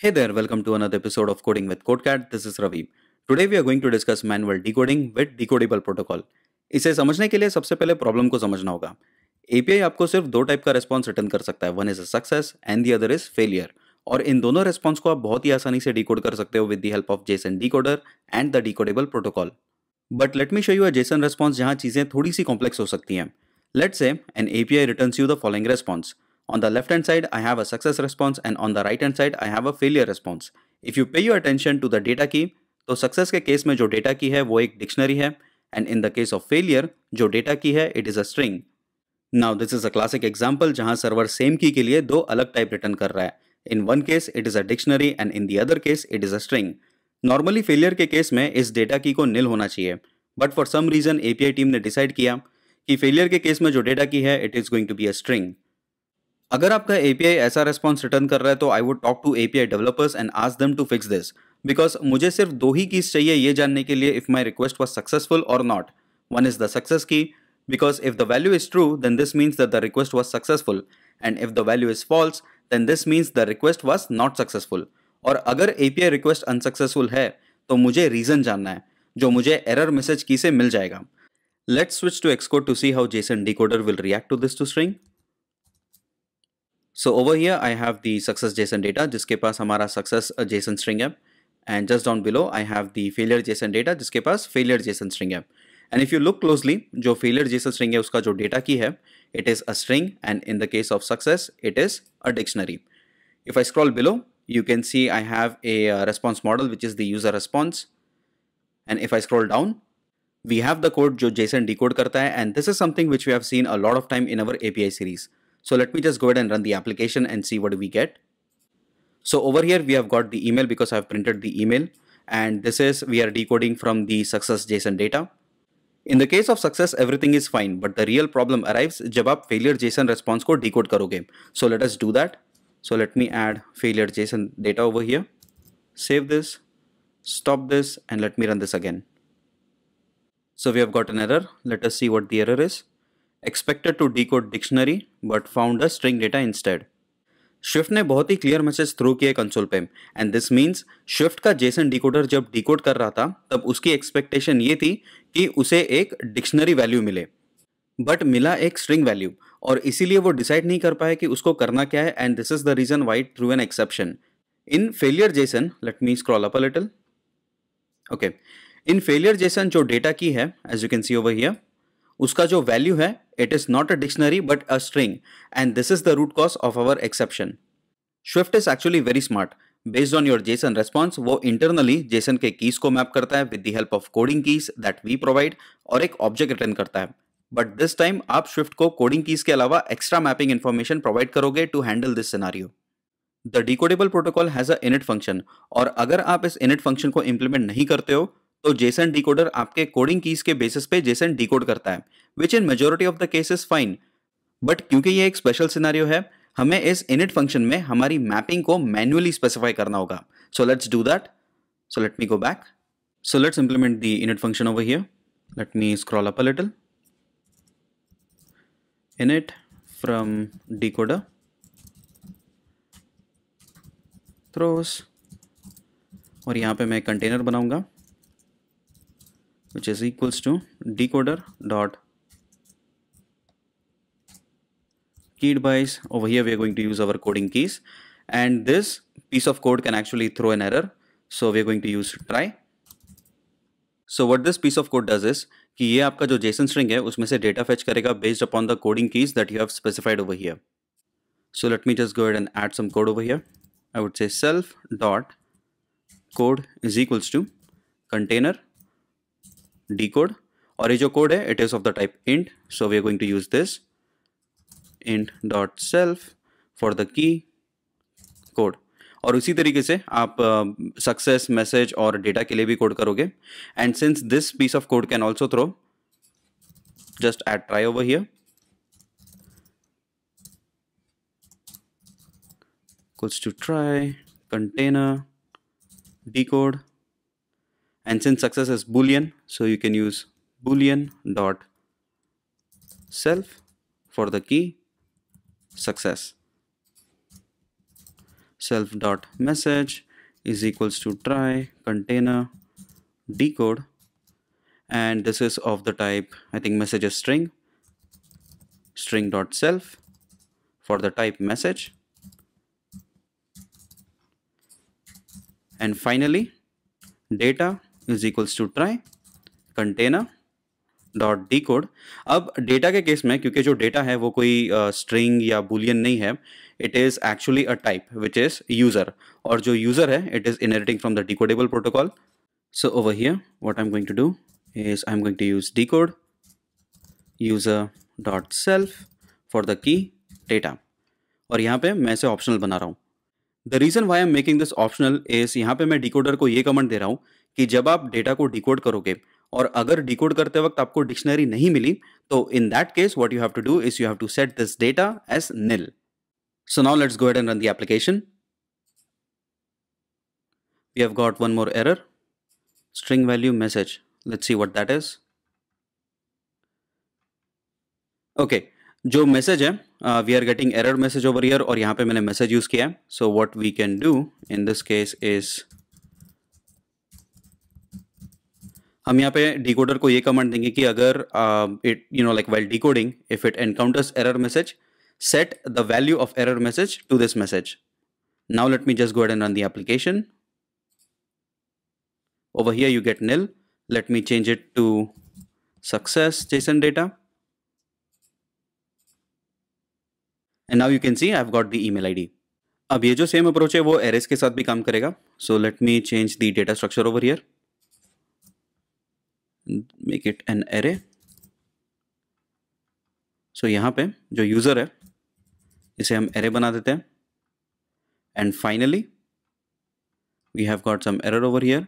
Hey there, welcome to another episode of Coding with CodeCat. This is Ravi. Today we are going to discuss manual decoding with decodable protocol. इसे समझने के लिए सबसे पहले problem को समझना होगा एपीआई आपको सिर्फ दो टाइप का रेस्पॉन्स रिटर्न कर सकता है one is a success and the other is failure और इन दोनों रेस्पॉन्स को आप बहुत ही आसानी से डिकोड कर सकते हो with the help of JSON decoder and the decodable protocol but let me show you a JSON response जहाँ चीज़ें थोड़ी सी कॉम्प्लेक्स हो सकती हैं let say an API returns you the following response On the left hand side, I have a success response and on the right hand side, I have a failure response. If you pay your attention to the data की तो success के case में जो data key है वो एक dictionary है and in the case of failure जो डेटा की है it is a string now this is a classic example जहां सर्वर सेम की के लिए दो अलग टाइप रिटर्न कर रहा है in one case it is a dictionary and in the other case it is a string normally failure के case में इस डेटा की को निल होना चाहिए but for some reason API team ने डिसाइड किया कि फेलियर के केस में जो डेटा की है it is going to be a string अगर आपका ए ऐसा रेस्पॉन्स रिटर्न कर रहा है तो I would talk to A P I developers and ask them to fix this because मुझे सिर्फ दो ही कीज चाहिए ये जानने के लिए if my request was successful और not one is the success key because if the value is true then this means the request was successful and if the value is false then this means the request was not successful और अगर A P I request unsuccessful है तो मुझे reason जानना है जो मुझे error message की से मिल जाएगा let's switch to Xcode to see how JSON decoder will react to this to string So over here, I have the success JSON data, जिसके पास हमारा success JSON string है. And just down below, I have the failure JSON data, जिसके पास failure JSON string है. And if you look closely, जो failure JSON string है, उसका जो data key है, it is a string. And in the case of success, it is a dictionary. If I scroll below, you can see I have a response model, which is the user response. And if I scroll down, we have the code जो JSON decode करता है. And this is something which we have seen a lot of time in our API series. So let me just go ahead and run the application and see what do we get. So over here we have got the email because I've printed the email and this is we are decoding from the success JSON data. In the case of success everything is fine but the real problem arrives जब आप failure JSON response को decode करोगे. So let us do that. So let me add failure JSON data over here. Save this, stop this and let me run this again. So we have got an error. Let us see what the error is. Expected to decode dictionary but found a string data instead Swift ने बहुत ही clear message throw किया console पे and this means Swift का JSON decoder जब decode कर रहा था तब उसकी एक्सपेक्टेशन ये थी कि उसे एक डिक्शनरी वैल्यू मिले बट मिला एक स्ट्रिंग वैल्यू और इसीलिए वो डिसाइड नहीं कर पाए कि उसको करना क्या है and this is the reason why threw an exception in failure JSON let me scroll up a little okay in failure JSON जो डेटा की है as you can see over here उसका जो वैल्यू है It is not a dictionary but a string and this is the root cause of our exception. Swift is actually very smart. Based on your JSON response, वो internally JSON के keys को map करता है with the help of coding keys that we provide और एक object return करता है but this time आप स्विफ्ट को कोडिंग कीज के अलावा एक्स्ट्रा मैपिंग इन्फॉर्मेशन प्रोवाइड करोगे to handle this scenario the decodable protocol has a init function और अगर आप इस इनिट फंक्शन को इम्प्लीमेंट नहीं करते हो तो जेसन डिकोडर आपके कोडिंग कीज के बेसिस पे जेसन डिकोड करता है which in majority of the case is fine but क्योंकि ये एक स्पेशल सिनारियो है हमें इस इनिट फंक्शन में हमारी मैपिंग को मैन्युअली स्पेसिफाई करना होगा so let's do that so let me go back so let's implement the init function over here let me scroll up a little init from decoder throws और यहां पे मैं container बनाऊंगा which is equals to decoder dot key advice over here we are going to use our coding keys and this piece of code can actually throw an error so we are going to use try so what this piece of code does is कि ये आपका जो JSON string है उसमें से data fetch करेगा based upon the coding keys that you have specified over here. So let me just go ahead and add some code over here. I would say self dot code is equals to container decode और ये code है it is of the type int so we are going to use this. int dot self for the key code और उसी तरीके से आप success uh, message और data के लिए भी कोड करोगे and since this piece of code can also throw just add try over here equals to try container decode and since success is boolean so you can use boolean dot self for the key success self dot message is equals to try container decode and this is of the type i think message is string string dot self for the type message and finally data is equals to try container dot decode अब data के case में क्योंकि जो data है वो कोई string uh, या Boolean नहीं है it is actually a type which is user और जो यूज़र है it is inheriting from the decodable protocol so over here what I am going to do am going to use decode user dot self for the key data और यहाँ पे मैं इसे optional बना रहा हूँ the reason why am making this optional is यहाँ पे मैं डिकोडर को ये कमेंट दे रहा हूँ कि जब आप डेटा को डिकोड करोगे और अगर डिकोड करते वक्त आपको डिक्शनरी नहीं मिली तो in that case what you have to do is you have to set this data as nil So now let's go ahead and run the application. We have got one more error. String value message. Let's see what that is. Okay, जो message है we are getting error message over here और यहाँ पे मैंने message use किया है so what we can do in this case is हम यहाँ पे डिकोडर को ये कमांड देंगे कि अगर it you know like well decoding if it encounters error message set the value of error message to this message now let me just go ahead and run the application over here you get nil let me change it to success JSON data and now you can see I've got the email I D अब ये जो same approach है वो arrays के साथ भी काम करेगा so let me change the data structure over here make it an array so so, यहाँ पे जो यूज़र है इसे हम एरे बना देते हैं and finally we have got some error over here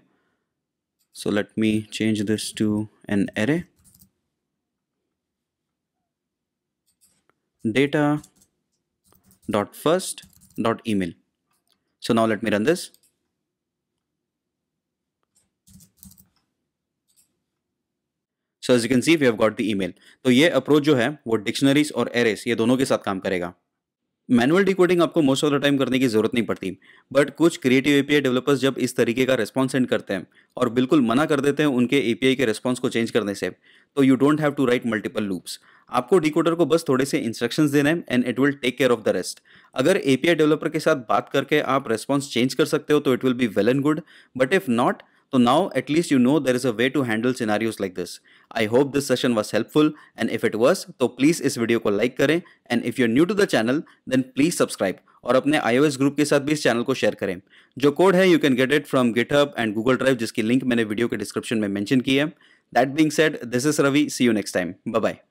so let me change this to an array data dot first dot email so now let me run this so as you can see we have got the email तो ये approach जो है वो dictionaries और arrays ये दोनों के साथ काम करेगा मैनुअल डिकोडिंग आपको मोस्ट ऑफ द टाइम करने की जरूरत नहीं पड़ती बट कुछ क्रिएटिव एपीआई डेवलपर्स जब इस तरीके का रिस्पॉन्स सेंड करते हैं और बिल्कुल मना कर देते हैं उनके एपीआई के रिस्पॉन्स को चेंज करने से तो you don't have to write multiple loops आपको डिकोडर को बस थोड़े से इंस्ट्रक्शन देने हैं and it will take care of the rest अगर एपीआई डेवलपर के साथ बात करके आप रेस्पॉन्स चेंज कर सकते हो तो it will be well and good but if not So now at least you know there is a way to handle scenarios like this. I hope this session was helpful and if it was तो please इस video को like करें and if you're new to the channel then please subscribe और अपने iOS group के साथ भी इस channel को share करें जो code है you can get it from GitHub and Google Drive जिसकी link मैंने video के description में mention की है That being said, this is Ravi. See you next time. Bye bye.